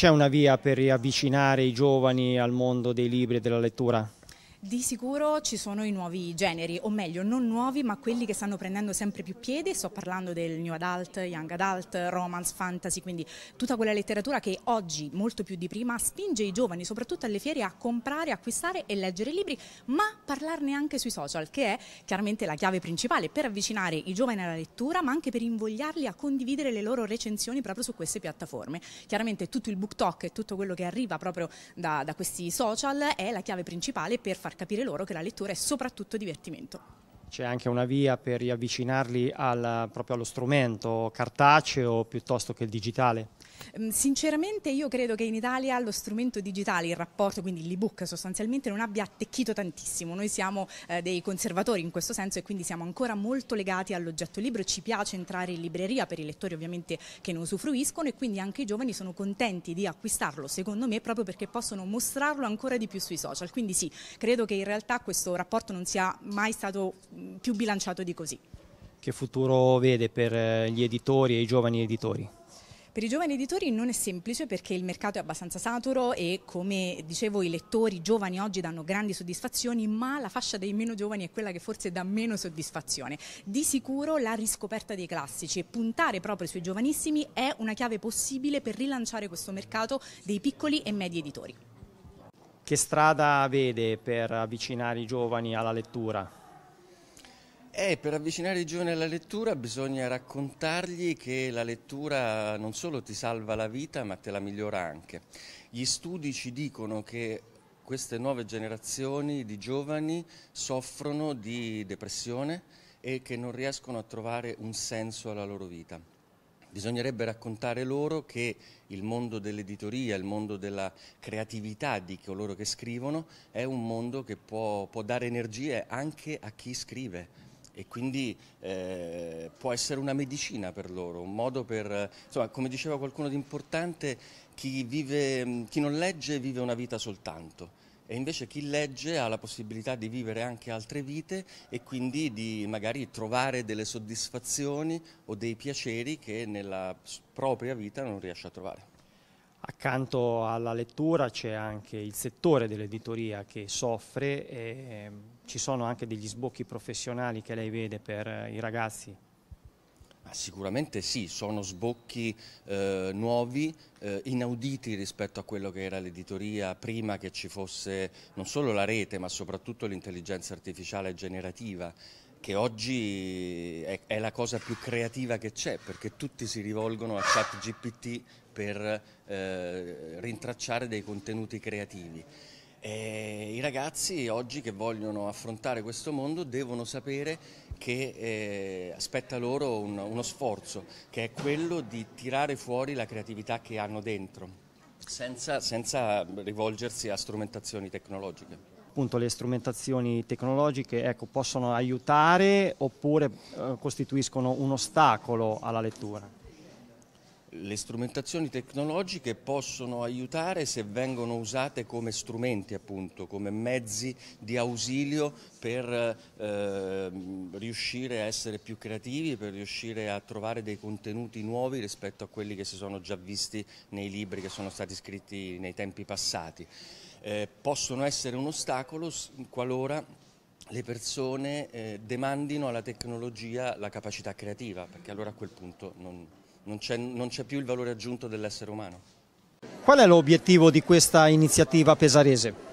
C'è una via per riavvicinare i giovani al mondo dei libri e della lettura? Di sicuro ci sono i nuovi generi, o meglio non nuovi ma quelli che stanno prendendo sempre più piede, sto parlando del new adult, young adult, romance, fantasy, quindi tutta quella letteratura che oggi molto più di prima spinge i giovani, soprattutto alle fiere, a comprare, acquistare e leggere libri, ma parlarne anche sui social, che è chiaramente la chiave principale per avvicinare i giovani alla lettura ma anche per invogliarli a condividere le loro recensioni proprio su queste piattaforme. Chiaramente tutto il book talk e tutto quello che arriva proprio da, da questi social è la chiave principale per far far capire loro che la lettura è soprattutto divertimento. C'è anche una via per riavvicinarli al, proprio allo strumento cartaceo piuttosto che il digitale? Ehm, sinceramente io credo che in Italia lo strumento digitale, il rapporto, quindi l'ebook sostanzialmente non abbia attecchito tantissimo. Noi siamo eh, dei conservatori in questo senso e quindi siamo ancora molto legati all'oggetto libro, ci piace entrare in libreria per i lettori ovviamente che ne usufruiscono e quindi anche i giovani sono contenti di acquistarlo, secondo me, proprio perché possono mostrarlo ancora di più sui social. Quindi sì, credo che in realtà questo rapporto non sia mai stato più bilanciato di così. Che futuro vede per eh, gli editori e i giovani editori? Per i giovani editori non è semplice perché il mercato è abbastanza saturo e come dicevo i lettori giovani oggi danno grandi soddisfazioni ma la fascia dei meno giovani è quella che forse dà meno soddisfazione. Di sicuro la riscoperta dei classici e puntare proprio sui giovanissimi è una chiave possibile per rilanciare questo mercato dei piccoli e medi editori. Che strada vede per avvicinare i giovani alla lettura? Eh, per avvicinare i giovani alla lettura bisogna raccontargli che la lettura non solo ti salva la vita ma te la migliora anche. Gli studi ci dicono che queste nuove generazioni di giovani soffrono di depressione e che non riescono a trovare un senso alla loro vita. Bisognerebbe raccontare loro che il mondo dell'editoria, il mondo della creatività di coloro che scrivono è un mondo che può, può dare energie anche a chi scrive e quindi eh, può essere una medicina per loro, un modo per, insomma, come diceva qualcuno di importante, chi, vive, chi non legge vive una vita soltanto e invece chi legge ha la possibilità di vivere anche altre vite e quindi di magari trovare delle soddisfazioni o dei piaceri che nella propria vita non riesce a trovare. Accanto alla lettura c'è anche il settore dell'editoria che soffre. E ehm, ci sono anche degli sbocchi professionali che lei vede per eh, i ragazzi? Sicuramente sì, sono sbocchi eh, nuovi, eh, inauditi rispetto a quello che era l'editoria prima che ci fosse non solo la rete ma soprattutto l'intelligenza artificiale generativa che oggi è, è, la cosa più creativa che c'è perché tutti si rivolgono a ChatGPT per eh, rintracciare dei contenuti creativi. Eh, I ragazzi oggi che vogliono affrontare questo mondo devono sapere che eh, aspetta loro un, uno sforzo, che è quello di tirare fuori la creatività che hanno dentro, senza, senza rivolgersi a strumentazioni tecnologiche appunto le strumentazioni tecnologiche ecco, possono aiutare oppure eh, costituiscono un ostacolo alla lettura? le strumentazioni tecnologiche possono aiutare se vengono usate come strumenti, appunto, come mezzi di ausilio per eh, riuscire a essere più creativi, per riuscire a trovare dei contenuti nuovi rispetto a quelli che si sono già visti nei libri che sono stati scritti nei tempi passati. Eh, possono essere un ostacolo qualora le persone eh, demandino alla tecnologia la capacità creativa, perché allora a quel punto non non c'è più il valore aggiunto dell'essere umano. Qual è l'obiettivo di questa iniziativa pesarese?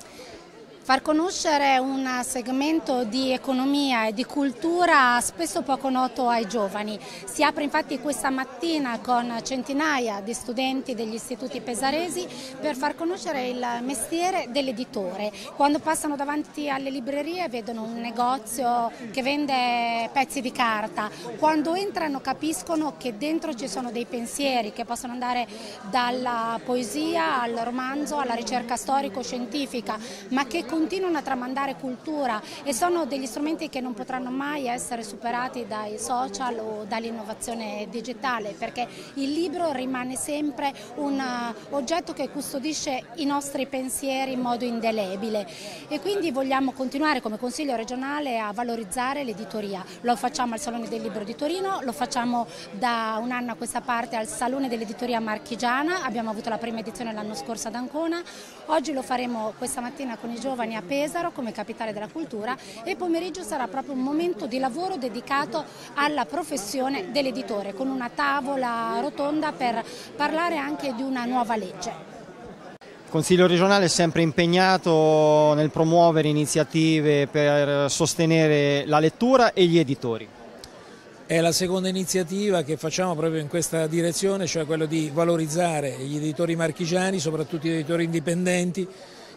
Far conoscere un segmento di economia e di cultura spesso poco noto ai giovani. Si apre infatti questa mattina con centinaia di studenti degli istituti pesaresi per far conoscere il mestiere dell'editore. Quando passano davanti alle librerie vedono un negozio che vende pezzi di carta. Quando entrano capiscono che dentro ci sono dei pensieri che possono andare dalla poesia al romanzo alla ricerca storico-scientifica, ma che con continuano a tramandare cultura e sono degli strumenti che non potranno mai essere superati dai social o dall'innovazione digitale perché il libro rimane sempre un eh, oggetto che custodisce i nostri pensieri in modo indelebile e quindi vogliamo continuare come Consiglio regionale a valorizzare l'editoria. Lo facciamo al Salone del Libro di Torino, lo facciamo da un anno a questa parte al Salone dell'Editoria Marchigiana, abbiamo avuto la prima edizione l'anno scorso ad Ancona, oggi lo faremo questa mattina con i giovani giovani a Pesaro come capitale della cultura e pomeriggio sarà proprio un momento di lavoro dedicato alla professione dell'editore con una tavola rotonda per parlare anche di una nuova legge. Il Consiglio regionale è sempre impegnato nel promuovere iniziative per sostenere la lettura e gli editori. È la seconda iniziativa che facciamo proprio in questa direzione, cioè quello di valorizzare gli editori marchigiani, soprattutto gli editori indipendenti,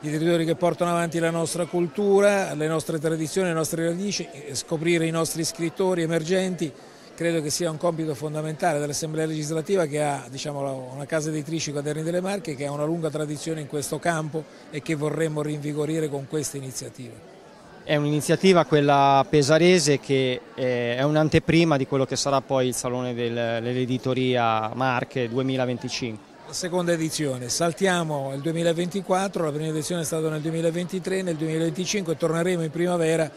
i territori che portano avanti la nostra cultura, le nostre tradizioni, le nostre radici, scoprire i nostri scrittori emergenti credo che sia un compito fondamentale dell'Assemblea legislativa che ha diciamo, una casa editrice Quaderni delle Marche che ha una lunga tradizione in questo campo e che vorremmo rinvigorire con questa iniziativa. È un'iniziativa quella pesarese che eh, è un'anteprima di quello che sarà poi il Salone dell'Editoria Marche 2025 seconda edizione, saltiamo il 2024, la prima edizione è stata nel 2023, nel 2025 torneremo in primavera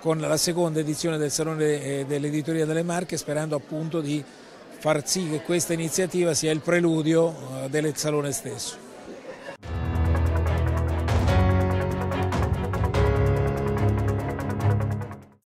con la seconda edizione del Salone eh, dell'Editoria delle Marche sperando appunto di far sì che questa iniziativa sia il preludio eh, del Salone stesso.